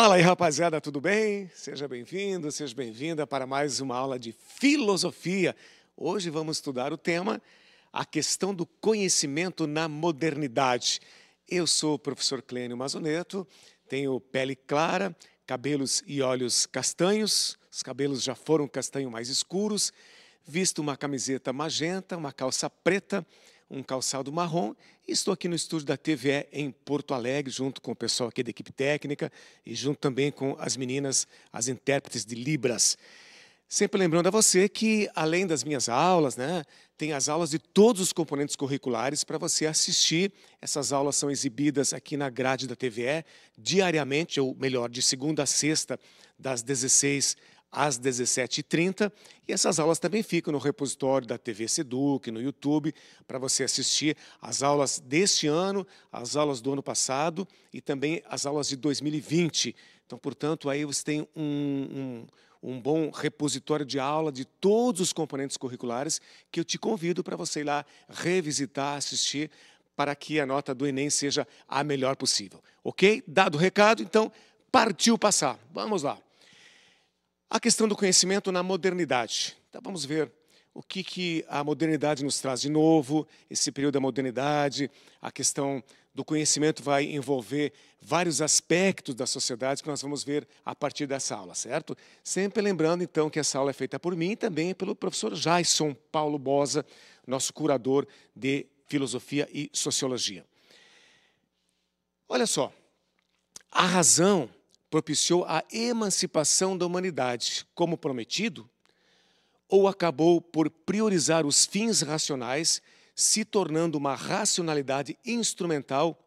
Fala aí, rapaziada, tudo bem? Seja bem-vindo, seja bem-vinda para mais uma aula de filosofia. Hoje vamos estudar o tema A questão do conhecimento na modernidade. Eu sou o professor Clênio Mazoneto, tenho pele clara, cabelos e olhos castanhos, os cabelos já foram castanho mais escuros, visto uma camiseta magenta, uma calça preta, um calçado marrom e estou aqui no estúdio da TVE em Porto Alegre, junto com o pessoal aqui da equipe técnica e junto também com as meninas, as intérpretes de Libras. Sempre lembrando a você que, além das minhas aulas, né, tem as aulas de todos os componentes curriculares para você assistir. Essas aulas são exibidas aqui na grade da TVE diariamente, ou melhor, de segunda a sexta, das 16 às 17h30. E essas aulas também ficam no repositório da TV Seduc, no YouTube, para você assistir as aulas deste ano, as aulas do ano passado e também as aulas de 2020. Então, portanto, aí você tem um, um, um bom repositório de aula de todos os componentes curriculares que eu te convido para você ir lá revisitar, assistir, para que a nota do Enem seja a melhor possível. Ok? Dado o recado, então, partiu passar. Vamos lá. A questão do conhecimento na modernidade. Então vamos ver o que, que a modernidade nos traz de novo, esse período da modernidade, a questão do conhecimento vai envolver vários aspectos da sociedade que nós vamos ver a partir dessa aula, certo? Sempre lembrando, então, que essa aula é feita por mim e também pelo professor Jason Paulo Bosa, nosso curador de filosofia e sociologia. Olha só, a razão propiciou a emancipação da humanidade, como prometido, ou acabou por priorizar os fins racionais, se tornando uma racionalidade instrumental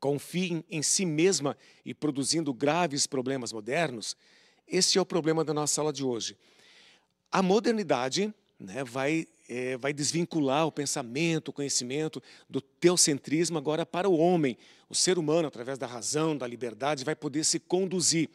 com fim em si mesma e produzindo graves problemas modernos? Esse é o problema da nossa aula de hoje. A modernidade né, vai é, vai desvincular o pensamento, o conhecimento do teocentrismo agora para o homem. O ser humano, através da razão, da liberdade, vai poder se conduzir.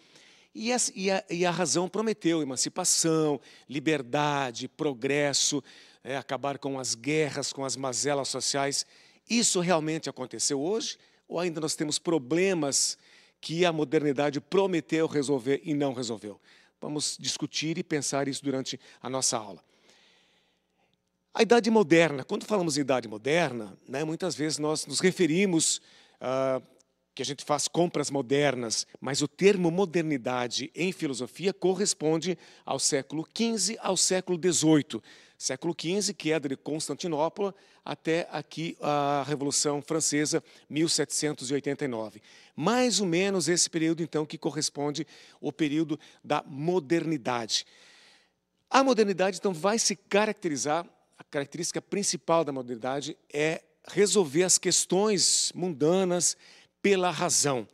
E a, e a, e a razão prometeu emancipação, liberdade, progresso, é, acabar com as guerras, com as mazelas sociais. Isso realmente aconteceu hoje? Ou ainda nós temos problemas que a modernidade prometeu resolver e não resolveu? Vamos discutir e pensar isso durante a nossa aula. A idade moderna, quando falamos em idade moderna, né, muitas vezes nós nos referimos ah, que a gente faz compras modernas, mas o termo modernidade em filosofia corresponde ao século XV ao século XVIII. Século XV, que é de Constantinopla, até aqui a Revolução Francesa, 1789. Mais ou menos esse período, então, que corresponde ao período da modernidade. A modernidade, então, vai se caracterizar característica principal da modernidade é resolver as questões mundanas pela razão.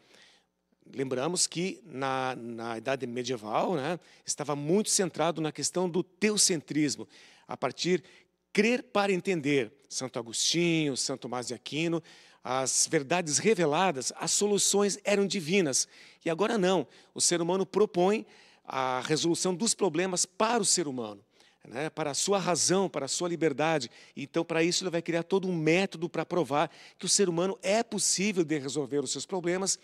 Lembramos que na, na Idade Medieval né, estava muito centrado na questão do teocentrismo, a partir crer para entender. Santo Agostinho, Santo Tomás de Aquino, as verdades reveladas, as soluções eram divinas. E agora não. O ser humano propõe a resolução dos problemas para o ser humano né, para a sua razão, para a sua liberdade. Então, para isso, ele vai criar todo um método para provar que o ser humano é possível de resolver os seus problemas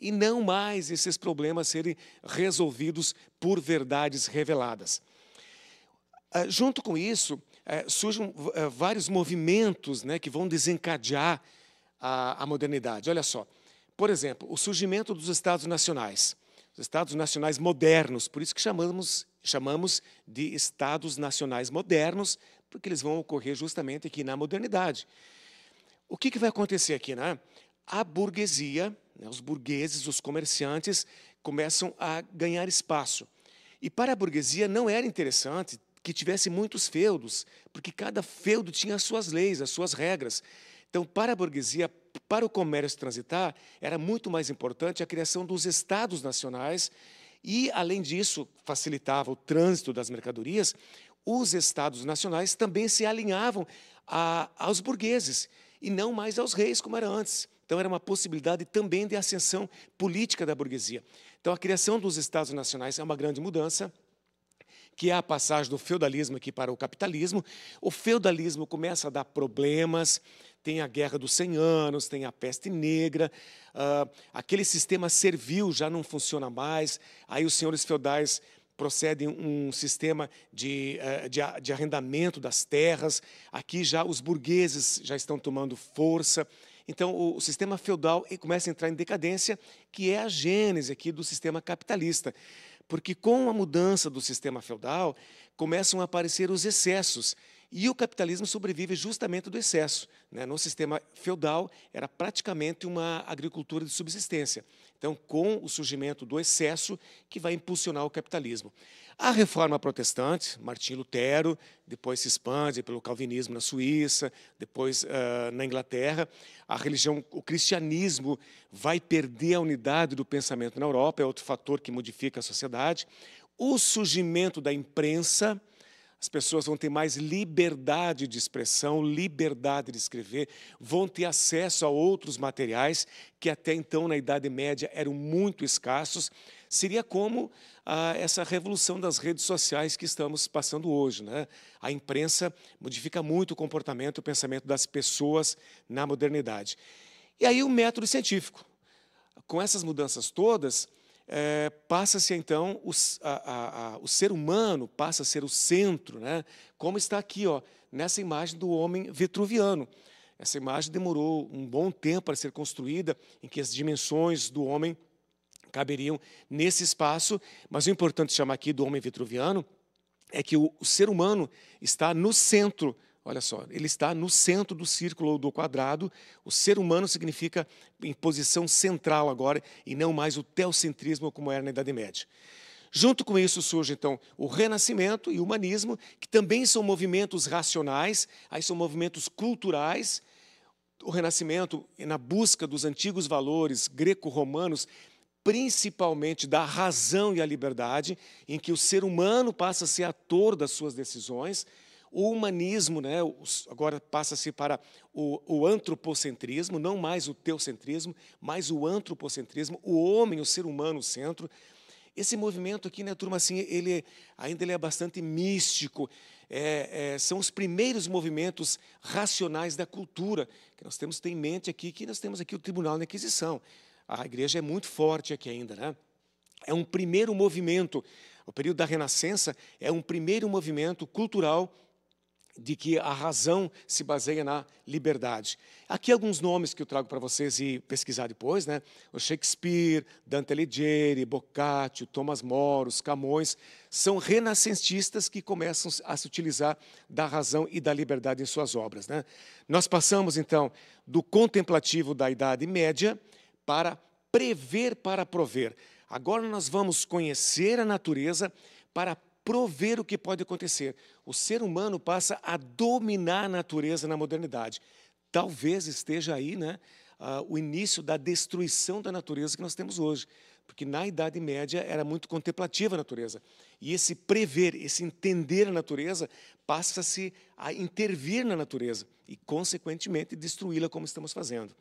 e não mais esses problemas serem resolvidos por verdades reveladas. Ah, junto com isso, eh, surgem eh, vários movimentos né, que vão desencadear a modernidade. Olha só, por exemplo, o surgimento dos Estados Nacionais. Estados nacionais modernos, por isso que chamamos, chamamos de Estados nacionais modernos, porque eles vão ocorrer justamente aqui na modernidade. O que, que vai acontecer aqui? Né? A burguesia, né, os burgueses, os comerciantes, começam a ganhar espaço. E para a burguesia não era interessante que tivesse muitos feudos, porque cada feudo tinha as suas leis, as suas regras. Então, para a burguesia, para o comércio transitar, era muito mais importante a criação dos estados nacionais e, além disso, facilitava o trânsito das mercadorias, os estados nacionais também se alinhavam a, aos burgueses e não mais aos reis, como era antes. Então, era uma possibilidade também de ascensão política da burguesia. Então, a criação dos estados nacionais é uma grande mudança que é a passagem do feudalismo aqui para o capitalismo. O feudalismo começa a dar problemas, tem a Guerra dos 100 Anos, tem a Peste Negra, uh, aquele sistema servil já não funciona mais, aí os senhores feudais procedem um sistema de, eh, de, de, arrendamento das terras. Aqui já os burgueses já estão tomando força. Então, o, o sistema feudal começa a entrar em decadência, que é a gênese aqui do sistema capitalista. Porque com a mudança do sistema feudal começam a aparecer os excessos e o capitalismo sobrevive justamente do excesso. Né? No sistema feudal, era praticamente uma agricultura de subsistência. Então, com o surgimento do excesso, que vai impulsionar o capitalismo. A reforma protestante, Martim Lutero, depois se expande pelo calvinismo na Suíça, depois uh, na Inglaterra. A religião, o cristianismo, vai perder a unidade do pensamento na Europa, é outro fator que modifica a sociedade. O surgimento da imprensa, as pessoas vão ter mais liberdade de expressão, liberdade de escrever, vão ter acesso a outros materiais que até então, na Idade Média, eram muito escassos. Seria como ah, essa revolução das redes sociais que estamos passando hoje. Né? A imprensa modifica muito o comportamento, o pensamento das pessoas na modernidade. E aí o método científico. Com essas mudanças todas, é, passa-se então a, a, a, o ser humano passa a ser o centro, né? como está aqui, ó, nessa imagem do homem vitruviano. Essa imagem demorou um bom tempo para ser construída, em que as dimensões do homem caberiam nesse espaço, mas o importante chamar aqui do homem vitruviano é que o, o ser humano está no centro Olha só, ele está no centro do círculo ou do quadrado. O ser humano significa em posição central agora e não mais o teocentrismo como era na Idade Média. Junto com isso surge então o Renascimento e o Humanismo, que também são movimentos racionais, aí são movimentos culturais. O Renascimento, na busca dos antigos valores greco-romanos, principalmente da razão e a liberdade, em que o ser humano passa a ser ator das suas decisões o humanismo, né, agora passa-se para o, o, antropocentrismo, não mais o teocentrismo, mas o antropocentrismo, o homem, o ser humano, o centro. Esse movimento aqui, né, turma, assim, ele ainda ele é bastante místico. É, é, são os primeiros movimentos racionais da cultura que nós temos tem em mente aqui, que nós temos aqui o Tribunal da Inquisição. A igreja é muito forte aqui ainda, né? É um primeiro movimento. O período da Renascença é um primeiro movimento cultural de que a razão se baseia na liberdade. Aqui alguns nomes que eu trago para vocês e pesquisar depois, né? O Shakespeare, Dante Alighieri, Boccaccio, Thomas os Camões, são renascentistas que começam a se utilizar da razão e da liberdade em suas obras, né? Nós passamos então do contemplativo da Idade Média para prever para prover. Agora nós vamos conhecer a natureza para prover o que pode acontecer. O ser humano passa a dominar a natureza na modernidade. Talvez esteja aí né, o início da destruição da natureza que nós temos hoje. Porque na Idade Média era muito contemplativa a natureza. E esse prever, esse entender a natureza, passa-se a intervir na natureza e, consequentemente, destruí-la como estamos fazendo.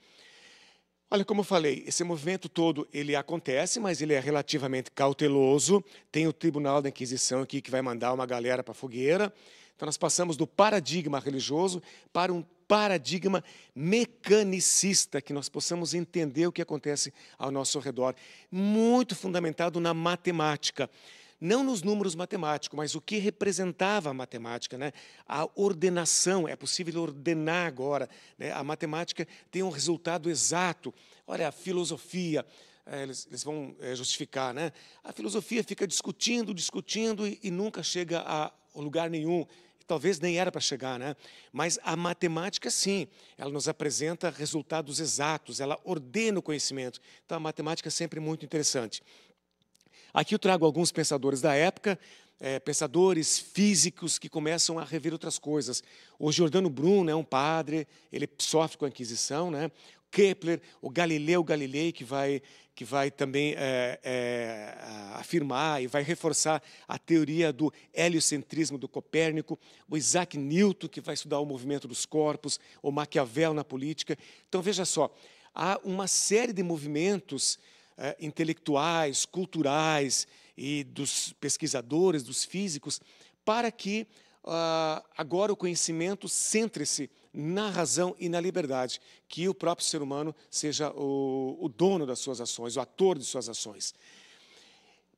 Olha, como eu falei, esse movimento todo ele acontece, mas ele é relativamente cauteloso. Tem o Tribunal da Inquisição aqui que vai mandar uma galera para a fogueira. Então nós passamos do paradigma religioso para um paradigma mecanicista, que nós possamos entender o que acontece ao nosso redor, muito fundamentado na matemática não nos números matemáticos, mas o que representava a matemática, né? a ordenação, é possível ordenar agora, né? a matemática tem um resultado exato. Olha, a filosofia, é, eles, eles, vão é, justificar, né? a filosofia fica discutindo, discutindo e, e nunca chega a lugar nenhum talvez nem era para chegar, né? Mas a matemática, sim, ela nos apresenta resultados exatos, ela ordena o conhecimento. Então, a matemática é sempre muito interessante. Aqui eu trago alguns pensadores da época, é, pensadores físicos que começam a rever outras coisas. O Giordano Bruno é um padre, ele sofre com a Inquisição, né? Kepler, o Galileu Galilei, que vai, que vai também é, é, afirmar e vai reforçar a teoria do heliocentrismo do Copérnico, o Isaac Newton, que vai estudar o movimento dos corpos, o Maquiavel na política. Então, veja só, há uma série de movimentos é, intelectuais, culturais e dos pesquisadores, dos físicos, para que uh, agora o conhecimento centre-se na razão e na liberdade, que o próprio ser humano seja o, o dono das suas ações, o ator de suas ações.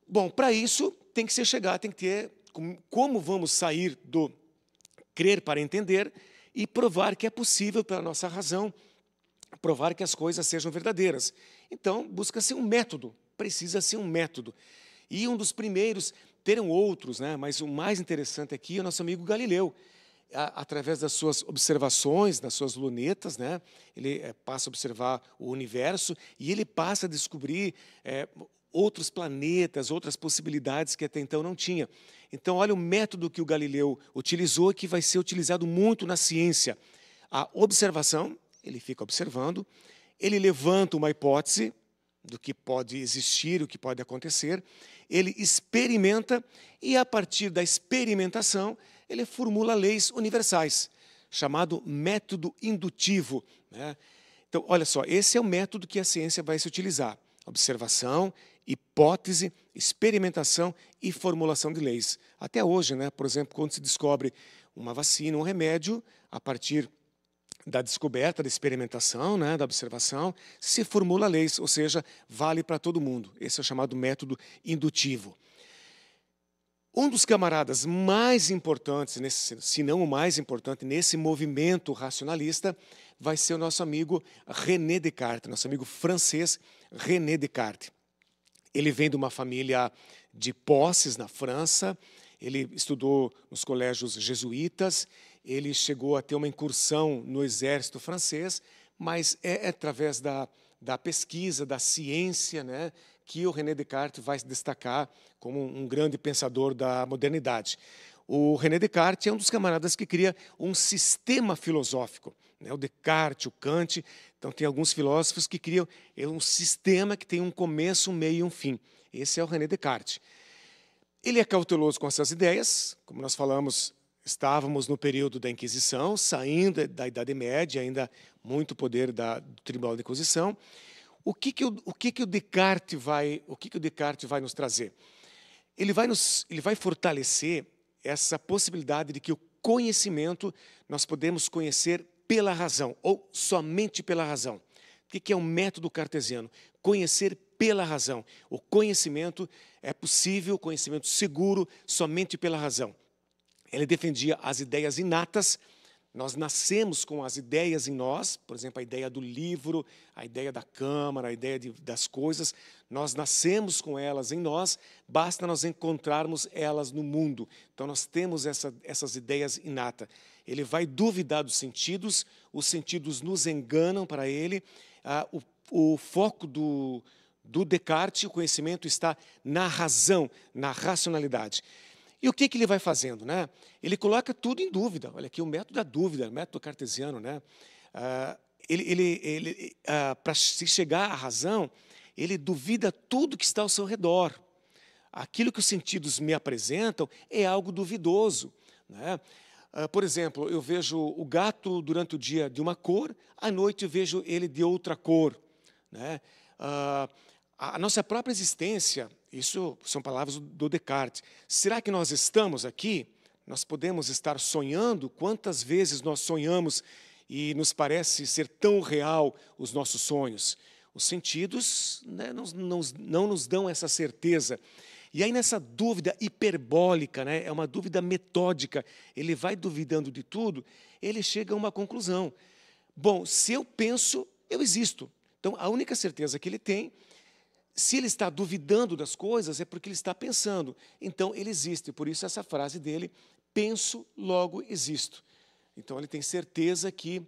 Bom, para isso tem que ser chegar, tem que ter como vamos sair do crer para entender e provar que é possível pela nossa razão provar que as coisas sejam verdadeiras. Então, busca-se um método, precisa ser um método. E um dos primeiros, terão outros, né? mas o mais interessante aqui é o nosso amigo Galileu. através das suas observações, das suas lunetas, né? ele eh, passa a observar o universo e ele passa a descobrir é, outros planetas, outras possibilidades que até então não tinha. Então, olha o método que o Galileu utilizou, que vai ser utilizado muito na ciência: a observação, ele fica observando, ele levanta uma hipótese do que pode existir, o que pode acontecer, ele experimenta e, a partir da experimentação, ele formula leis universais, chamado método indutivo. Né? Então, olha só, esse é o método que a ciência vai se utilizar: observação, hipótese, experimentação e formulação de leis. Até hoje, né? por exemplo, quando se descobre uma vacina, um remédio, a partir da descoberta, da experimentação, né, da observação, se formula leis, ou seja, vale para todo mundo. Esse é o chamado método indutivo. Um dos camaradas mais importantes, nesse, se não o mais importante, nesse movimento racionalista, vai ser o nosso amigo René Descartes, nosso amigo francês René Descartes. Ele vem de uma família de posses na França, ele estudou nos colégios jesuítas, ele chegou a ter uma incursão no exército francês, mas é, é através da, da pesquisa, da ciência, né, que o René Descartes vai se destacar como um grande pensador da modernidade. O René Descartes é um dos camaradas que cria um sistema filosófico. Né? O Descartes, o Kant, então tem alguns filósofos que criam é um sistema que tem um começo, um meio e um fim. Esse é o René Descartes. Ele é cauteloso com essas ideias, como nós falamos, Estávamos no período da Inquisição, saindo da Idade Média, ainda muito poder da, do Tribunal de Inquisição. O que que o, o que que o Descartes vai, o que que o Descartes vai nos trazer? Ele vai nos, ele vai fortalecer essa possibilidade de que o conhecimento nós podemos conhecer pela razão ou somente pela razão. O que é o método cartesiano? Conhecer pela razão. O conhecimento é possível, conhecimento seguro, somente pela razão. Ele defendia as ideias inatas. Nós nascemos com as ideias em nós, por exemplo, a ideia do livro, a ideia da câmara, a ideia de, das coisas. Nós nascemos com elas em nós, basta nós encontrarmos elas no mundo. Então, nós temos essa, essas ideias inatas. Ele vai duvidar dos sentidos, os sentidos nos enganam para ele. Ah, o, o foco do, do Descartes, o conhecimento está na razão, na racionalidade. E o que, que ele vai fazendo? Né? Ele coloca tudo em dúvida. Olha aqui, o método da dúvida, o método cartesiano. Né? Ah, ele, ele, ele ah, Para se chegar à razão, ele duvida tudo que está ao seu redor. Aquilo que os sentidos me apresentam é algo duvidoso. Né? Ah, por exemplo, eu vejo o gato durante o dia de uma cor, à noite eu vejo ele de outra cor. Né? Ah, a nossa própria existência isso são palavras do Descartes. Será que nós estamos aqui? Nós podemos estar sonhando? Quantas vezes nós sonhamos e nos parece ser tão real os nossos sonhos? Os sentidos né, não, não, não nos dão essa certeza. E aí, nessa dúvida hiperbólica, né, é uma dúvida metódica, ele vai duvidando de tudo, ele chega a uma conclusão. Bom, se eu penso, eu existo. Então, a única certeza que ele tem se ele está duvidando das coisas, é porque ele está pensando. Então ele existe, por isso essa frase dele: penso, logo existo. Então ele tem certeza que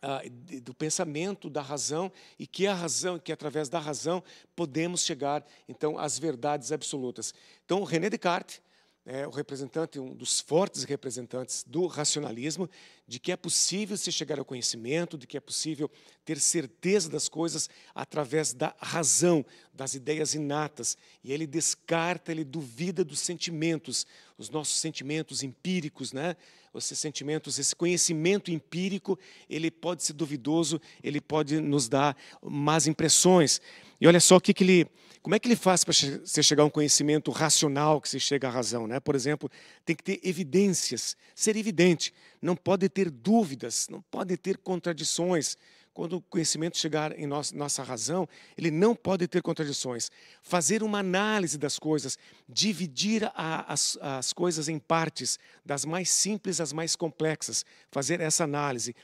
ah, do pensamento, da razão, e que a razão, que através da razão podemos chegar então às verdades absolutas. Então René Descartes é o representante, um dos fortes representantes do racionalismo, de que é possível se chegar ao conhecimento, de que é possível ter certeza das coisas através da razão, das ideias inatas. E ele descarta, ele duvida dos sentimentos, os nossos sentimentos empíricos, né? Esses sentimentos, esse conhecimento empírico, ele pode ser duvidoso, ele pode nos dar más impressões. E olha só o que, que ele, como é que ele faz para você chegar a um conhecimento racional que se chega à razão, né? Por exemplo, tem que ter evidências, ser evidente não pode ter dúvidas, não pode ter contradições. Quando o conhecimento chegar em nossa razão, ele não pode ter contradições. Fazer uma análise das coisas, dividir as coisas em partes, das mais simples às mais complexas, fazer essa análise.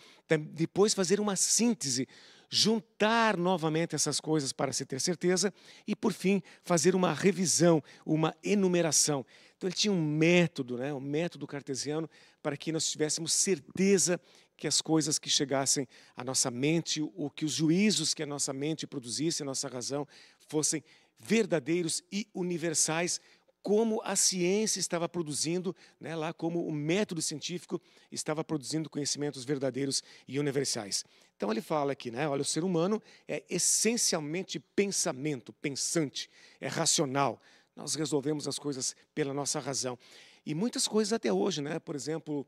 Depois, fazer uma síntese juntar novamente essas coisas para se ter certeza e, por fim, fazer uma revisão, uma enumeração. Então ele tinha um método, né, um método cartesiano para que nós tivéssemos certeza que as coisas que chegassem à nossa mente, ou que os juízos que a nossa mente produzisse, a nossa razão, fossem verdadeiros e universais, como a ciência estava produzindo, né, lá como o método científico estava produzindo conhecimentos verdadeiros e universais. Então ele fala aqui, né, olha, o ser humano é essencialmente pensamento, pensante, é racional, nós resolvemos as coisas pela nossa razão. E muitas coisas até hoje, né? Por exemplo,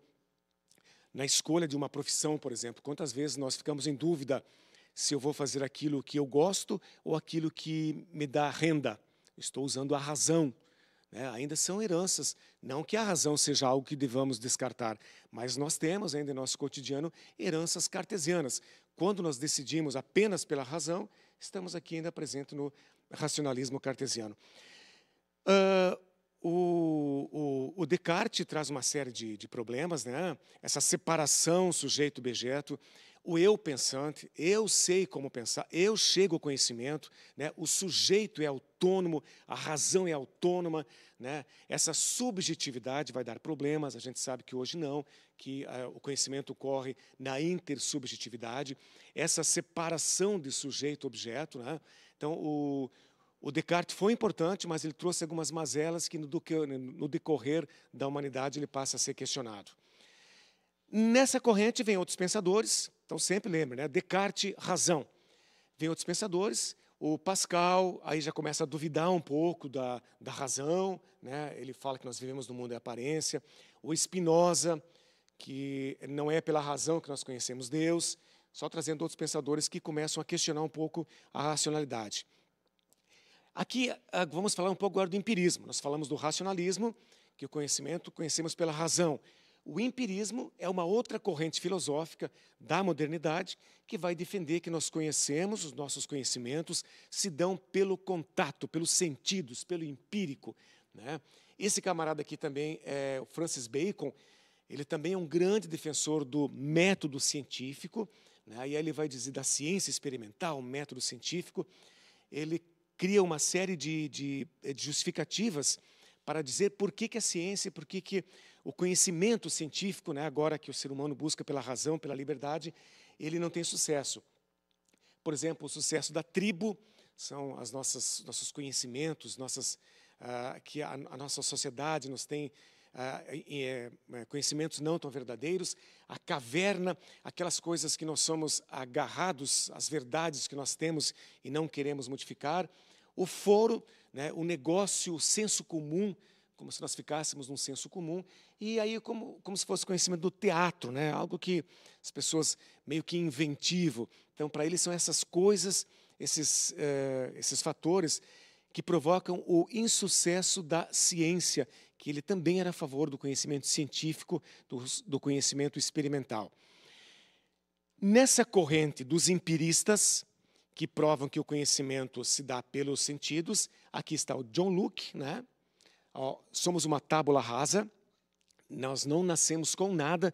na escolha de uma profissão, por exemplo, quantas vezes nós ficamos em dúvida se eu vou fazer aquilo que eu gosto ou aquilo que me dá renda? Estou usando a razão. Né? Ainda são heranças. Não que a razão seja algo que devamos descartar, mas nós temos ainda em nosso cotidiano heranças cartesianas. Quando nós decidimos apenas pela razão, estamos aqui ainda presente no racionalismo cartesiano. Ah, o, o, o, Descartes traz uma série de, de problemas, né? essa separação sujeito-objeto, o eu pensante, eu sei como pensar, eu chego ao conhecimento, né? o sujeito é autônomo, a razão é autônoma, né? essa subjetividade vai dar problemas, a gente sabe que hoje não, que uh, o conhecimento ocorre na intersubjetividade, essa separação de sujeito-objeto. Né? Então, o, o Descartes foi importante, mas ele trouxe algumas mazelas que no decorrer da humanidade ele passa a ser questionado. Nessa corrente vem outros pensadores, então sempre lembre, né? Descartes, razão. Vem outros pensadores, o Pascal, aí já começa a duvidar um pouco da, da razão, né? ele fala que nós vivemos no mundo da aparência. O Spinoza, que não é pela razão que nós conhecemos Deus, só trazendo outros pensadores que começam a questionar um pouco a racionalidade. Aqui ah, vamos falar um pouco agora do empirismo. Nós falamos do racionalismo, que o conhecimento conhecemos pela razão. O empirismo é uma outra corrente filosófica da modernidade que vai defender que nós conhecemos, os nossos conhecimentos se dão pelo contato, pelos sentidos, pelo empírico. Né? Esse camarada aqui também, é o Francis Bacon, ele também é um grande defensor do método científico, né? e aí ele vai dizer da ciência experimental, método científico. Ele cria uma série de, de, eh, de justificativas para dizer por que, que a ciência, por que, que o conhecimento científico, né, agora que o ser humano busca pela razão, pela liberdade, ele não tem sucesso. Por exemplo, o sucesso da tribo são as nossas nossos conhecimentos, nossas ah, que a, a, nossa sociedade nos tem é, conhecimentos não tão verdadeiros, a caverna, aquelas coisas que nós somos agarrados, as verdades que nós temos e não queremos modificar. O foro, né, o negócio, o senso comum, como se nós ficássemos num senso comum, e aí como, como se fosse conhecimento do teatro, né, algo que as pessoas meio que inventivo. Então, para eles são essas coisas, esses, é, esses fatores que provocam o insucesso da ciência, que ele também era a favor do conhecimento científico, do, do conhecimento experimental. Nessa corrente dos empiristas, que provam que o conhecimento se dá pelos sentidos. Aqui está o John Luke, né? Somos uma tábula rasa, nós não nascemos com nada,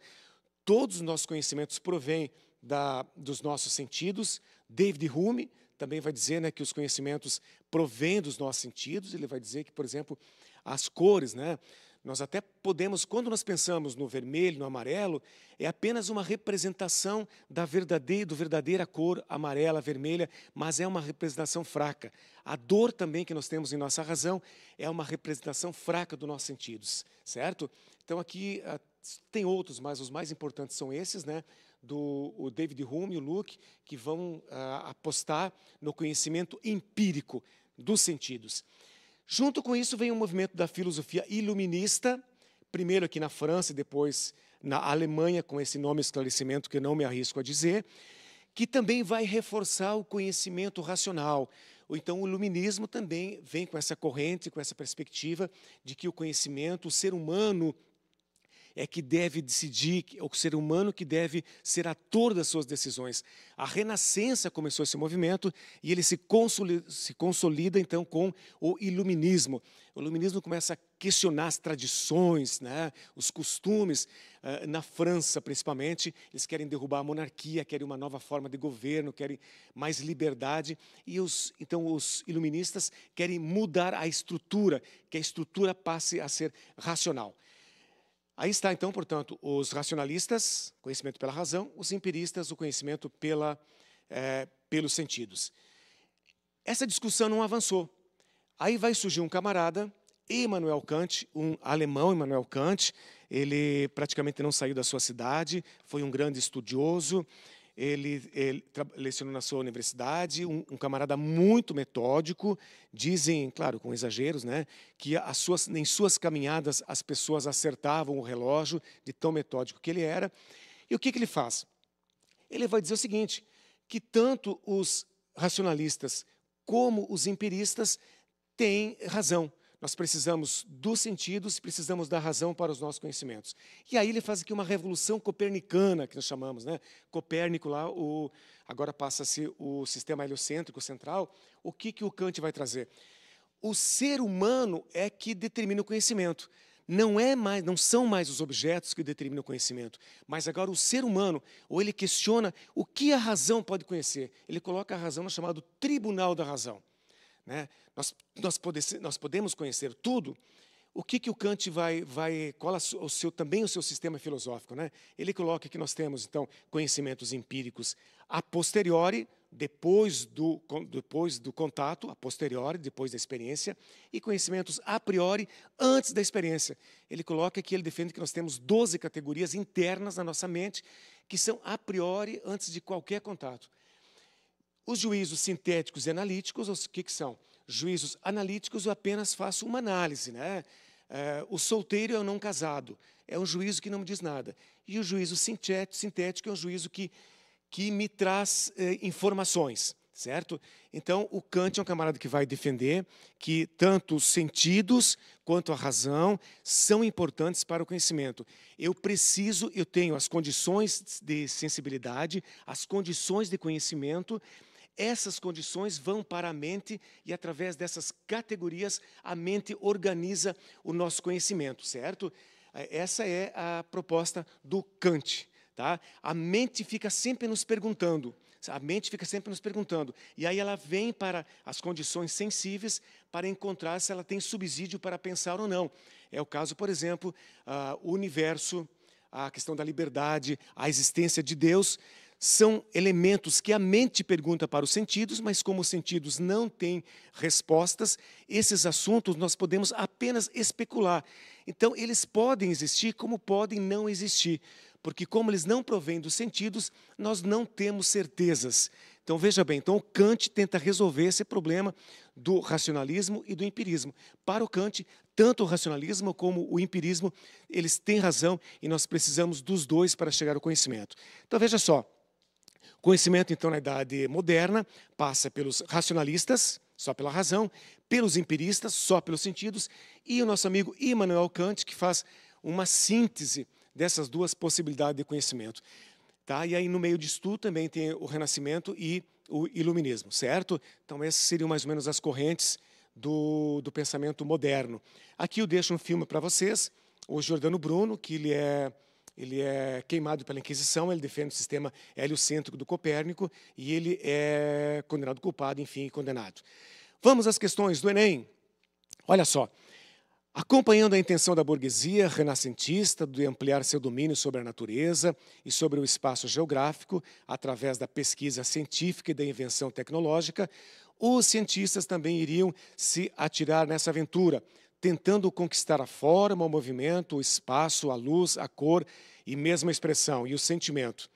todos os nossos conhecimentos provêm da, dos nossos sentidos. David Hume também vai dizer né, que os conhecimentos provêm dos nossos sentidos, ele vai dizer que, por exemplo, as cores, né? Nós até podemos, quando nós pensamos no vermelho, no amarelo, é apenas uma representação da verdadeira, do verdadeira cor amarela, vermelha, mas é uma representação fraca. A dor também que nós temos em nossa razão é uma representação fraca dos nossos sentidos, certo? Então aqui ah, tem outros, mas os mais importantes são esses, né? do o David Hume e o Luke, que vão ah, apostar no conhecimento empírico dos sentidos. Junto com isso vem o movimento da filosofia iluminista, primeiro aqui na França e depois na Alemanha, com esse nome esclarecimento que eu não me arrisco a dizer, que também vai reforçar o conhecimento racional. Ou então o iluminismo também vem com essa corrente, com essa perspectiva de que o conhecimento, o ser humano, é que deve decidir, o ser humano que deve ser ator das suas decisões. A Renascença começou esse movimento e ele se consolida, se consolida então com o Iluminismo. O Iluminismo começa a questionar as tradições, né, os costumes, eh, na França principalmente. Eles querem derrubar a monarquia, querem uma nova forma de governo, querem mais liberdade. E os, então os iluministas querem mudar a estrutura, que a estrutura passe a ser racional. Aí está, então, portanto, os racionalistas, conhecimento pela razão, os empiristas, o conhecimento pela, é, pelos sentidos. Essa discussão não avançou. Aí vai surgir um camarada, Immanuel Kant, um alemão, Immanuel Kant, ele praticamente não saiu da sua cidade, foi um grande estudioso, ele, ele lecionou na sua universidade, um, um, camarada muito metódico. Dizem, claro, com exageros, né, que as suas, em suas caminhadas as pessoas acertavam o relógio de tão metódico que ele era. E o que, que ele faz? Ele vai dizer o seguinte: que tanto os racionalistas como os empiristas têm razão. Nós precisamos dos sentidos, e precisamos da razão para os nossos conhecimentos. E aí ele faz aqui uma revolução copernicana, que nós chamamos, né? Copérnico lá, o, agora passa-se o sistema heliocêntrico central. O que, que o Kant vai trazer? O ser humano é que determina o conhecimento. Não é mais, não são mais os objetos que determinam o conhecimento, mas agora o ser humano, ou ele questiona o que a razão pode conhecer. Ele coloca a razão no chamado tribunal da razão né? nós, nós, pode, nós podemos conhecer tudo, o que, que o Kant vai, vai qual o seu, também o seu sistema filosófico, né? Ele coloca que nós temos então conhecimentos empíricos a posteriori, depois do depois do contato, a posteriori, depois da experiência, e conhecimentos a priori, antes da experiência. Ele coloca que ele defende que nós temos 12 categorias internas na nossa mente que são a priori antes de qualquer contato. Os juízos sintéticos e analíticos, o que, que são? Juízos analíticos, eu apenas faço uma análise. Né? É, o solteiro é o não casado. É um juízo que não me diz nada. E o juízo sintético é um juízo que, que me traz é, informações, certo? Então, o Kant é um camarada que vai defender que tanto os sentidos quanto a razão são importantes para o conhecimento. Eu preciso, eu tenho as condições de sensibilidade, as condições de conhecimento essas condições vão para a mente e, através dessas categorias, a mente organiza o nosso conhecimento, certo? É, essa é a proposta do Kant. Tá? A mente fica sempre nos perguntando. A mente fica sempre nos perguntando. E aí ela vem para as condições sensíveis para encontrar se ela tem subsídio para pensar ou não. É o caso, por exemplo, do ah, o universo, a questão da liberdade, a existência de Deus são elementos que a mente pergunta para os sentidos, mas como os sentidos não têm respostas, esses assuntos nós podemos apenas especular. Então, eles podem existir como podem não existir, porque como eles não provêm dos sentidos, nós não temos certezas. Então, veja bem, então Kant tenta resolver esse problema do racionalismo e do empirismo. Para o Kant, tanto o racionalismo como o empirismo, eles têm razão e nós precisamos dos dois para chegar ao conhecimento. Então, veja só, Conhecimento, então, na idade moderna, passa pelos racionalistas, só pela razão, pelos empiristas, só pelos sentidos, e o nosso amigo Immanuel Kant, que faz uma síntese dessas duas possibilidades de conhecimento. Tá? E aí, no meio disso tudo, também tem o Renascimento e o Iluminismo, certo? Então, essas seriam mais ou menos as correntes do, do pensamento moderno. Aqui eu deixo um filme para vocês, o Jordano Bruno, que ele é ele é queimado pela Inquisição, ele defende o sistema heliocêntrico do Copérnico e ele é condenado culpado, enfim, condenado. Vamos às questões do Enem. Olha só. Acompanhando a intenção da burguesia renascentista de ampliar seu domínio sobre a natureza e sobre o espaço geográfico, através da pesquisa científica e da invenção tecnológica, os cientistas também iriam se atirar nessa aventura, tentando conquistar a forma, o movimento, o espaço, a luz, a cor e mesmo a expressão e o sentimento.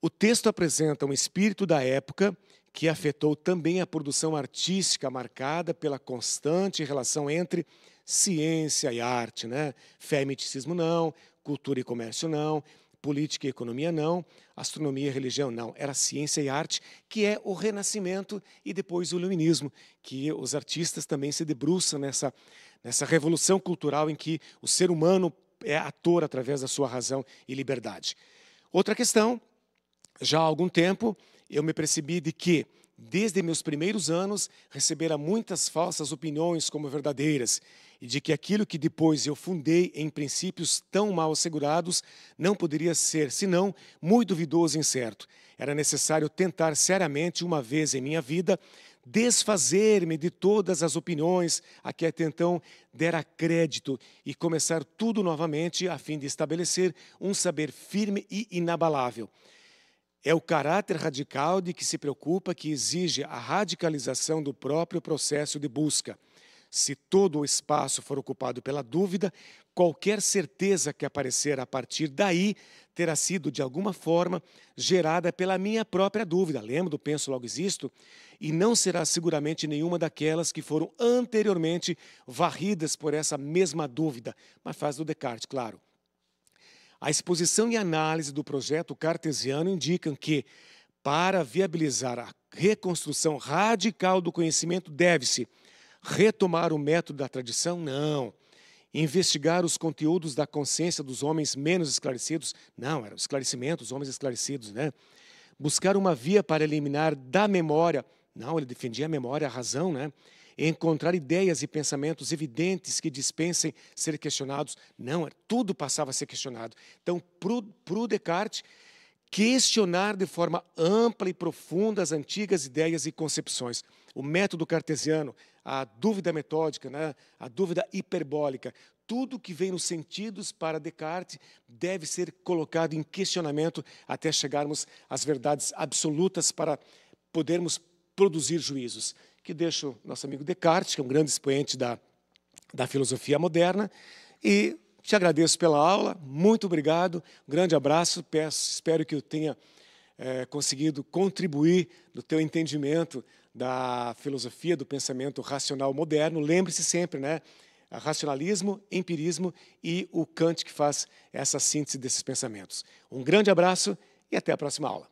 O texto apresenta um espírito da época que afetou também a produção artística marcada pela constante relação entre ciência e arte, né? Fé e misticismo não, cultura e comércio não, política e economia não, astronomia e religião não. Era ciência e arte, que é o Renascimento e depois o Iluminismo, que os artistas também se debruçam nessa nessa revolução cultural em que o ser humano é ator através da sua razão e liberdade. Outra questão, já há algum tempo eu me percebi de que, desde meus primeiros anos, recebera muitas falsas opiniões como verdadeiras, e de que aquilo que depois eu fundei em princípios tão mal assegurados não poderia ser, senão, muito duvidoso e incerto. Era necessário tentar seriamente, uma vez em minha vida, desfazer-me de todas as opiniões a que até então dera crédito e começar tudo novamente a fim de estabelecer um saber firme e inabalável. É o caráter radical de que se preocupa que exige a radicalização do próprio processo de busca. Se todo o espaço for ocupado pela dúvida, qualquer certeza que aparecer a partir daí terá sido, de alguma forma, gerada pela minha própria dúvida. Lembro do penso, logo existo? E não será seguramente nenhuma daquelas que foram anteriormente varridas por essa mesma dúvida. Mas faz do Descartes, claro. A exposição e análise do projeto cartesiano indicam que, para viabilizar a reconstrução radical do conhecimento, deve-se retomar o método da tradição? Não investigar os conteúdos da consciência dos homens menos esclarecidos. Não, era o esclarecimento, os homens esclarecidos, né? Buscar uma via para eliminar da memória. Não, ele defendia a memória, a razão, né? Encontrar ideias e pensamentos evidentes que dispensem ser questionados. Não, tudo passava a ser questionado. Então, para o Descartes, questionar de forma ampla e profunda as antigas ideias e concepções. O método cartesiano, a dúvida metódica, né? a dúvida hiperbólica, tudo que vem nos sentidos para Descartes deve ser colocado em questionamento até chegarmos às verdades absolutas para podermos produzir juízos. Que deixo nosso amigo Descartes, que é um grande expoente da, da filosofia moderna, e te agradeço pela aula, muito obrigado, um grande abraço, peço, espero que eu tenha é, conseguido contribuir no teu entendimento da filosofia do pensamento racional moderno. Lembre-se sempre, né? Racionalismo, empirismo e o Kant que faz essa síntese desses pensamentos. Um grande abraço e até a próxima aula.